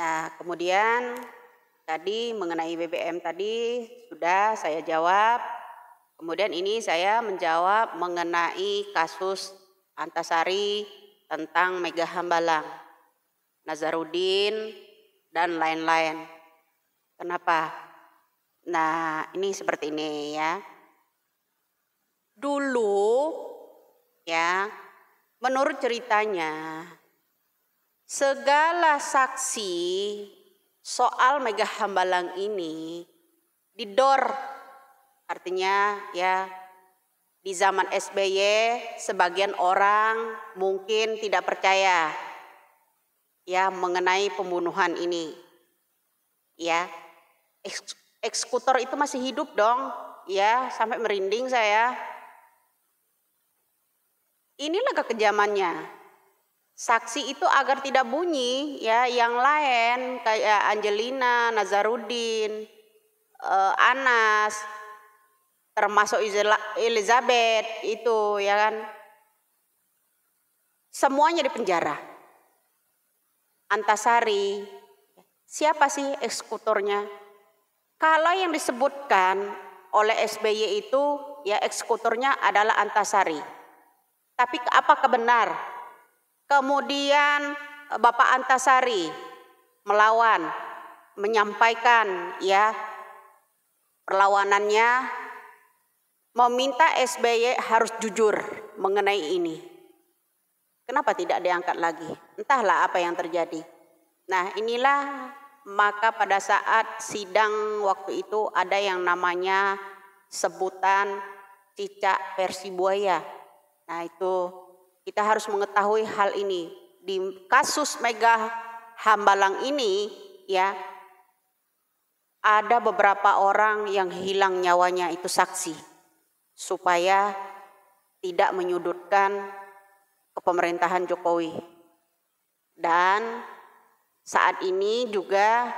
Nah, kemudian tadi mengenai BBM tadi sudah saya jawab. Kemudian ini saya menjawab mengenai kasus Antasari tentang Mega Hambalang, Nazarudin, dan lain-lain. Kenapa? Nah, ini seperti ini ya. Dulu ya, menurut ceritanya Segala saksi soal mega hambalang ini didor artinya ya di zaman SBY sebagian orang mungkin tidak percaya ya mengenai pembunuhan ini ya eksekutor itu masih hidup dong ya sampai merinding saya inilah kekejamannya saksi itu agar tidak bunyi ya yang lain kayak Angelina, Nazarudin, eh, Anas termasuk Elizabeth itu ya kan semuanya di penjara. Antasari siapa sih eksekutornya? Kalau yang disebutkan oleh SBY itu ya eksekutornya adalah Antasari. Tapi apa kebenar? Kemudian eh, Bapak Antasari melawan, menyampaikan ya perlawanannya meminta SBY harus jujur mengenai ini. Kenapa tidak diangkat lagi? Entahlah apa yang terjadi. Nah inilah maka pada saat sidang waktu itu ada yang namanya sebutan cicak versi buaya. Nah itu kita harus mengetahui hal ini. Di kasus mega Hambalang ini ya ada beberapa orang yang hilang nyawanya itu saksi supaya tidak menyudutkan kepemerintahan Jokowi. Dan saat ini juga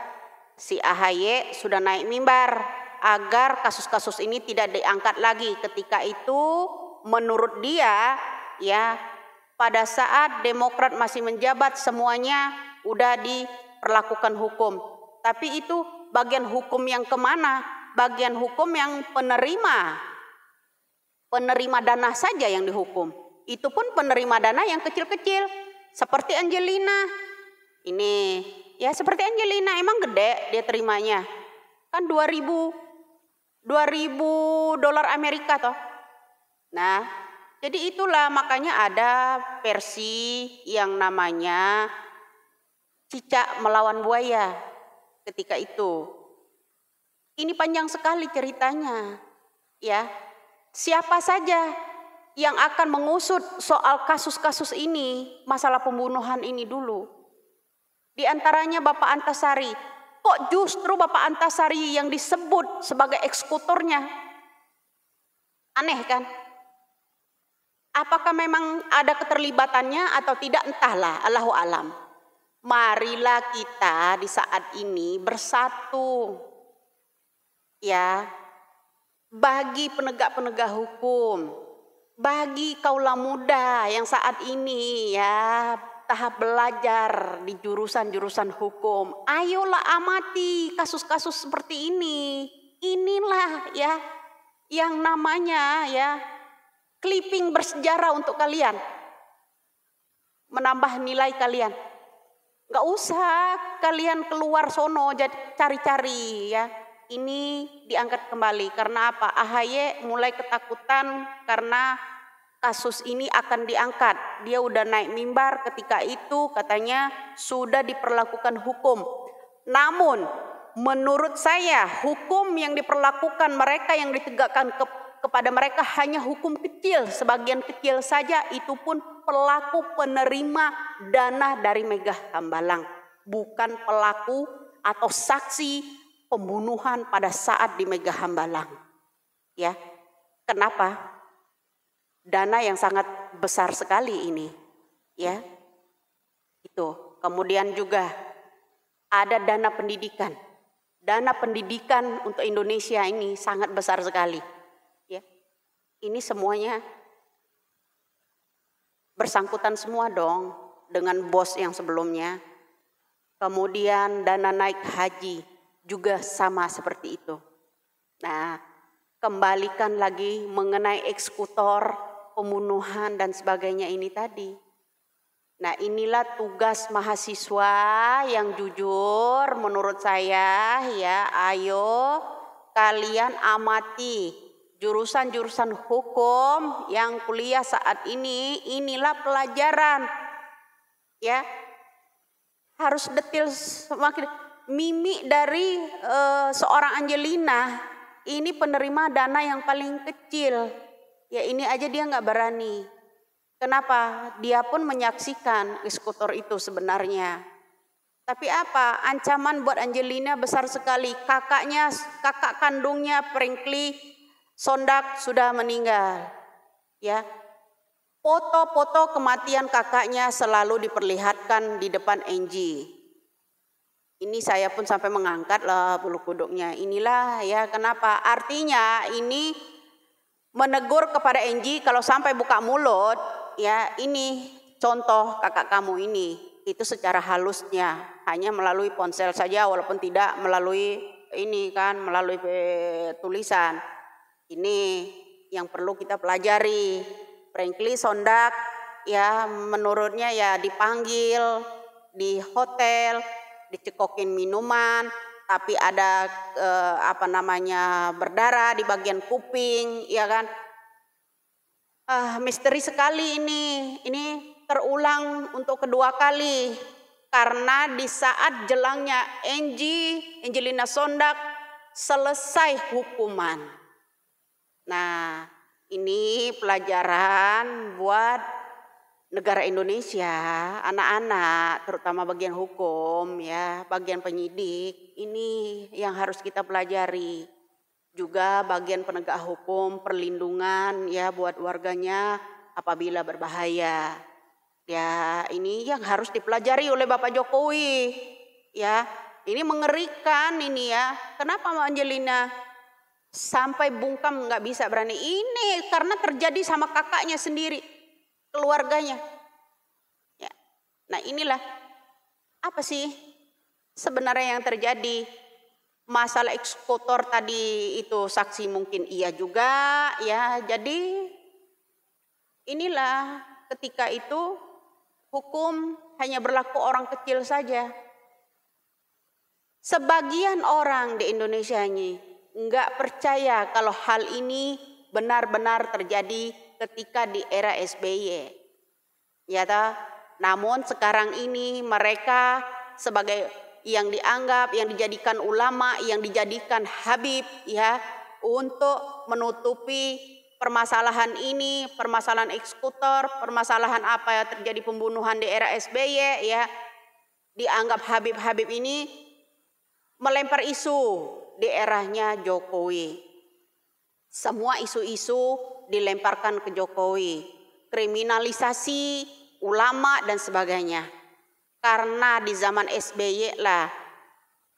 si AHY sudah naik mimbar agar kasus-kasus ini tidak diangkat lagi ketika itu menurut dia ya pada saat Demokrat masih menjabat semuanya udah diperlakukan hukum. Tapi itu bagian hukum yang kemana? Bagian hukum yang penerima. Penerima dana saja yang dihukum. Itu pun penerima dana yang kecil-kecil. Seperti Angelina. Ini ya seperti Angelina emang gede dia terimanya. Kan 2000 2000 dolar Amerika toh. Nah, jadi itulah makanya ada versi yang namanya cicak melawan buaya ketika itu. Ini panjang sekali ceritanya. Ya. Siapa saja yang akan mengusut soal kasus-kasus ini, masalah pembunuhan ini dulu. Di antaranya Bapak Antasari. Kok justru Bapak Antasari yang disebut sebagai eksekutornya? Aneh kan? Apakah memang ada keterlibatannya atau tidak entahlah, Allahu alam. Marilah kita di saat ini bersatu. Ya. Bagi penegak-penegak hukum, bagi kaulah muda yang saat ini ya tahap belajar di jurusan-jurusan hukum. Ayolah amati kasus-kasus seperti ini. Inilah ya yang namanya ya Clipping bersejarah untuk kalian. Menambah nilai kalian. Gak usah kalian keluar sono cari-cari ya. Ini diangkat kembali. Karena apa? Ahaye mulai ketakutan karena kasus ini akan diangkat. Dia udah naik mimbar ketika itu katanya sudah diperlakukan hukum. Namun menurut saya hukum yang diperlakukan mereka yang ditegakkan ke kepada mereka hanya hukum kecil, sebagian kecil saja itu pun pelaku penerima dana dari Mega Hambalang, bukan pelaku atau saksi pembunuhan pada saat di Mega Hambalang. Ya. Kenapa? Dana yang sangat besar sekali ini, ya. Itu. Kemudian juga ada dana pendidikan. Dana pendidikan untuk Indonesia ini sangat besar sekali ini semuanya bersangkutan semua dong dengan bos yang sebelumnya. Kemudian dana naik haji juga sama seperti itu. Nah, kembalikan lagi mengenai eksekutor, pembunuhan dan sebagainya ini tadi. Nah, inilah tugas mahasiswa yang jujur menurut saya ya, ayo kalian amati jurusan-jurusan hukum yang kuliah saat ini inilah pelajaran ya harus detil semakin mimik dari e, seorang Angelina ini penerima dana yang paling kecil ya ini aja dia nggak berani kenapa dia pun menyaksikan eksekutor itu sebenarnya tapi apa ancaman buat Angelina besar sekali kakaknya kakak kandungnya Franklin Sondak sudah meninggal. Ya. Foto-foto kematian kakaknya selalu diperlihatkan di depan Enji. Ini saya pun sampai mengangkat lah bulu kuduknya. Inilah ya kenapa. Artinya ini menegur kepada Enji kalau sampai buka mulut ya ini contoh kakak kamu ini itu secara halusnya hanya melalui ponsel saja walaupun tidak melalui ini kan melalui eh, tulisan. Ini yang perlu kita pelajari. Frankly Sondak ya menurutnya ya dipanggil di hotel, dicekokin minuman, tapi ada eh, apa namanya berdarah di bagian kuping, ya kan? Ah, misteri sekali ini. Ini terulang untuk kedua kali karena di saat jelangnya Angie, Angelina Sondak selesai hukuman Nah, ini pelajaran buat negara Indonesia, anak-anak, terutama bagian hukum ya, bagian penyidik, ini yang harus kita pelajari. Juga bagian penegak hukum, perlindungan ya buat warganya apabila berbahaya. Ya, ini yang harus dipelajari oleh Bapak Jokowi. Ya, ini mengerikan ini ya. Kenapa Mbak Angelina? Sampai bungkam nggak bisa berani. Ini karena terjadi sama kakaknya sendiri, keluarganya. Ya. Nah inilah apa sih sebenarnya yang terjadi masalah eksekutor tadi itu saksi mungkin iya juga ya jadi inilah ketika itu hukum hanya berlaku orang kecil saja sebagian orang di Indonesia ini nggak percaya kalau hal ini benar-benar terjadi ketika di era SBY. Ya ta? Namun sekarang ini mereka sebagai yang dianggap, yang dijadikan ulama, yang dijadikan habib ya untuk menutupi permasalahan ini, permasalahan eksekutor, permasalahan apa ya terjadi pembunuhan di era SBY ya dianggap habib-habib ini melempar isu di eranya Jokowi. Semua isu-isu dilemparkan ke Jokowi, kriminalisasi ulama dan sebagainya. Karena di zaman SBY lah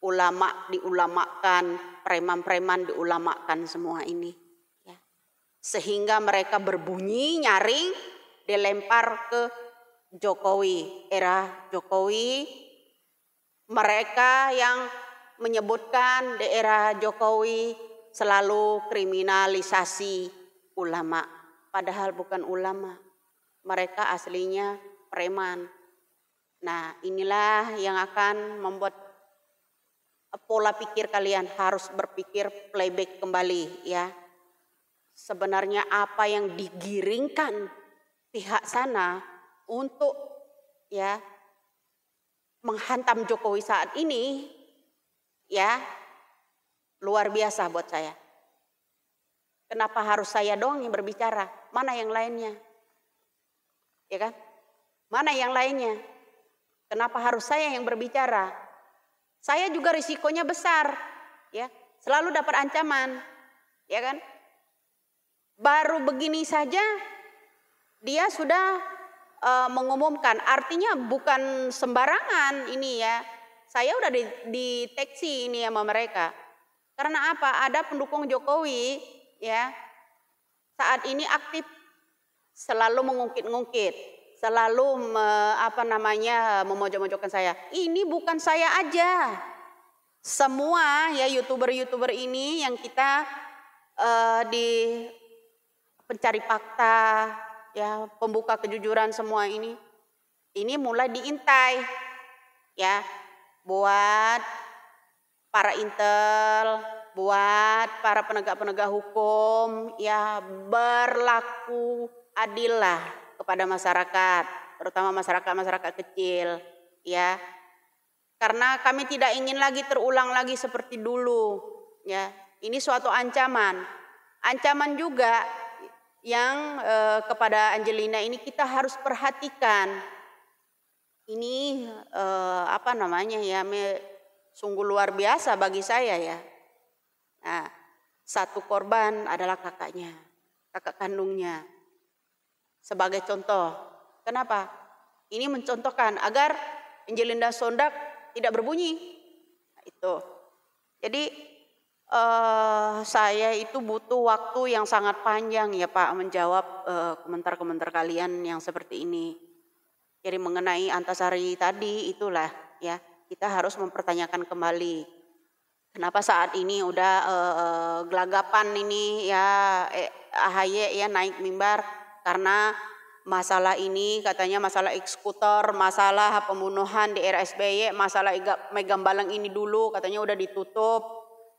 ulama diulamakan, preman-preman diulamakan semua ini. Ya. Sehingga mereka berbunyi, nyaring, dilempar ke Jokowi, era Jokowi. Mereka yang menyebutkan daerah Jokowi selalu kriminalisasi ulama, padahal bukan ulama. Mereka aslinya preman. Nah, inilah yang akan membuat pola pikir kalian harus berpikir playback kembali ya. Sebenarnya apa yang digiringkan pihak sana untuk ya menghantam Jokowi saat ini ya luar biasa buat saya. Kenapa harus saya doang yang berbicara? Mana yang lainnya? Ya kan? Mana yang lainnya? Kenapa harus saya yang berbicara? Saya juga risikonya besar, ya. Selalu dapat ancaman, ya kan? Baru begini saja dia sudah uh, mengumumkan, artinya bukan sembarangan ini ya saya udah diteksi ini sama mereka. Karena apa? Ada pendukung Jokowi ya saat ini aktif selalu mengungkit-ungkit, selalu me, apa namanya memojok-mojokkan saya. Ini bukan saya aja. Semua ya youtuber-youtuber ini yang kita uh, di pencari fakta, ya pembuka kejujuran semua ini, ini mulai diintai, ya buat para intel, buat para penegak-penegak hukum, ya berlaku adillah kepada masyarakat, terutama masyarakat-masyarakat kecil, ya. Karena kami tidak ingin lagi terulang lagi seperti dulu, ya. Ini suatu ancaman. Ancaman juga yang eh, kepada Angelina ini kita harus perhatikan ini eh, apa namanya ya me, sungguh luar biasa bagi saya ya. Nah, satu korban adalah kakaknya, kakak kandungnya. Sebagai contoh, kenapa? Ini mencontohkan agar Angelinda Sondak tidak berbunyi. Nah, itu. Jadi eh, saya itu butuh waktu yang sangat panjang ya Pak menjawab eh, komentar-komentar eh, komentar -komentar kalian yang seperti ini. Jadi mengenai antasari tadi itulah ya kita harus mempertanyakan kembali kenapa saat ini udah eh, gelagapan ini ya eh, AHY ya naik mimbar karena masalah ini katanya masalah eksekutor, masalah pembunuhan di RSBY masalah Megambaleng ini dulu katanya udah ditutup,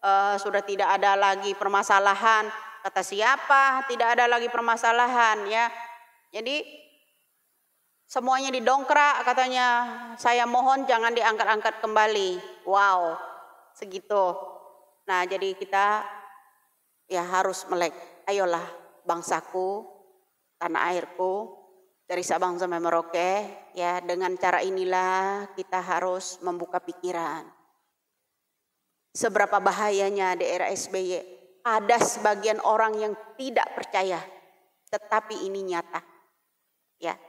eh, sudah tidak ada lagi permasalahan. Kata siapa? Tidak ada lagi permasalahan ya. Jadi semuanya didongkrak katanya saya mohon jangan diangkat-angkat kembali wow segitu nah jadi kita ya harus melek ayolah bangsaku tanah airku dari Sabang sampai Merauke ya dengan cara inilah kita harus membuka pikiran seberapa bahayanya daerah SBY ada sebagian orang yang tidak percaya tetapi ini nyata ya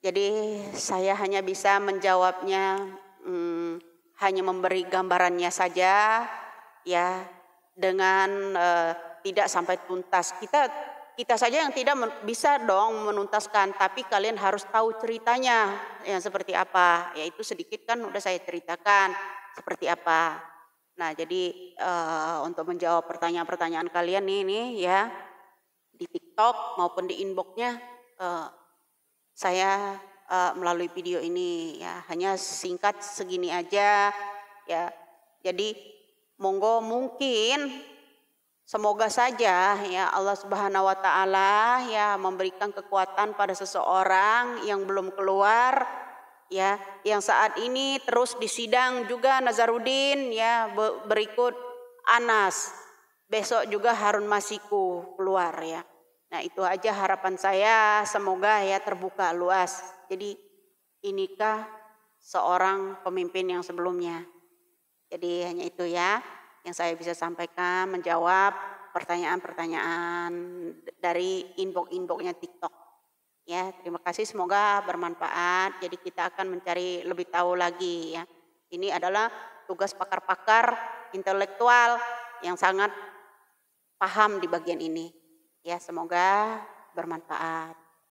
jadi saya hanya bisa menjawabnya hmm, hanya memberi gambarannya saja ya dengan eh, tidak sampai tuntas. Kita kita saja yang tidak bisa dong menuntaskan, tapi kalian harus tahu ceritanya yang seperti apa. Yaitu sedikit kan udah saya ceritakan seperti apa. Nah, jadi eh, untuk menjawab pertanyaan-pertanyaan kalian nih, nih ya di TikTok maupun di inboxnya eh, saya uh, melalui video ini ya hanya singkat segini aja ya. Jadi monggo mungkin semoga saja ya Allah Subhanahu wa taala ya memberikan kekuatan pada seseorang yang belum keluar ya yang saat ini terus disidang juga Nazarudin ya berikut Anas besok juga Harun Masiku keluar ya. Nah itu aja harapan saya, semoga ya terbuka luas. Jadi inikah seorang pemimpin yang sebelumnya. Jadi hanya itu ya yang saya bisa sampaikan menjawab pertanyaan-pertanyaan dari inbox-inboxnya TikTok. Ya, terima kasih semoga bermanfaat. Jadi kita akan mencari lebih tahu lagi ya. Ini adalah tugas pakar-pakar intelektual yang sangat paham di bagian ini. Ya, semoga bermanfaat.